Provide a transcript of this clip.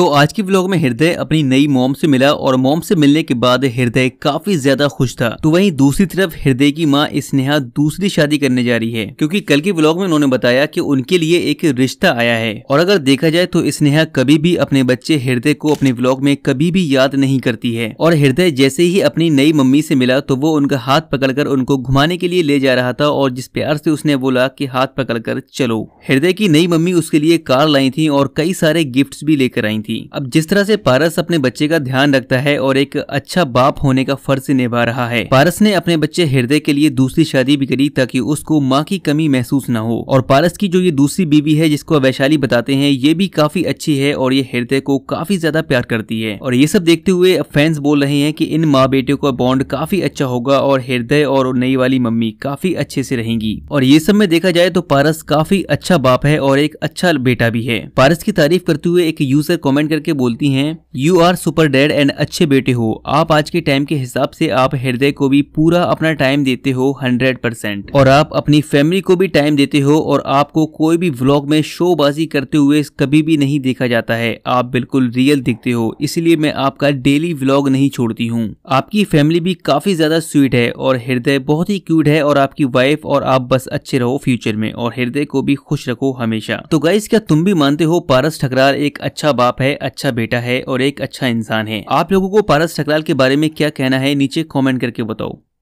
तो आज की ब्लॉग में हृदय अपनी नई मोम से मिला और मोम से मिलने के बाद हृदय काफी ज्यादा खुश था तो वहीं दूसरी तरफ हृदय की माँ स्नेहा दूसरी शादी करने जा रही है क्योंकि कल के ब्लॉग में उन्होंने बताया कि उनके लिए एक रिश्ता आया है और अगर देखा जाए तो स्नेहा कभी भी अपने बच्चे हृदय को अपने ब्लॉग में कभी भी याद नहीं करती है और हृदय जैसे ही अपनी नई मम्मी से मिला तो वो उनका हाथ पकड़कर उनको घुमाने के लिए ले जा रहा था और जिस प्यार से उसने बोला की हाथ पकड़ चलो हृदय की नई मम्मी उसके लिए कार लाई थी और कई सारे गिफ्ट भी लेकर आई थी थी अब जिस तरह से पारस अपने बच्चे का ध्यान रखता है और एक अच्छा बाप होने का फर्ज निभा रहा है पारस ने अपने बच्चे हृदय के लिए दूसरी शादी भी करी ताकि उसको माँ की कमी महसूस न हो और पारस की जो ये दूसरी बीवी है जिसको वैशाली बताते हैं ये भी काफी अच्छी है और ये हृदय को काफी ज्यादा प्यार करती है और ये सब देखते हुए फैंस बोल रहे हैं कि इन माँ बेटियों का बॉन्ड काफी अच्छा होगा और हृदय और नई वाली मम्मी काफी अच्छे से रहेंगी और ये सब में देखा जाए तो पारस काफी अच्छा बाप है और एक अच्छा बेटा भी है पारस की तारीफ करते हुए एक यूजर कॉमेंट कमेंट करके बोलती हैं you are super dad and अच्छे बेटे हो आप आज के टाइम के हिसाब से आप हृदय को भी पूरा अपना टाइम देते हो हंड्रेड परसेंट और आप अपनी फैमिली को भी टाइम देते हो और आपको कोई भी व्लॉग में शोबाजी करते हुए कभी भी नहीं देखा जाता है आप बिल्कुल रियल दिखते हो इसलिए मैं आपका डेली व्लॉग नहीं छोड़ती हूँ आपकी फैमिली भी काफी ज्यादा स्वीट है और हृदय बहुत ही क्यूट है और आपकी वाइफ और आप बस अच्छे रहो फ्यूचर में और हृदय को भी खुश रखो हमेशा तो गाइस क्या तुम भी मानते हो पारस ठकरार एक अच्छा बाप है अच्छा बेटा है और एक अच्छा इंसान है आप लोगों को पारस ठकराल के बारे में क्या कहना है नीचे कॉमेंट करके बताओ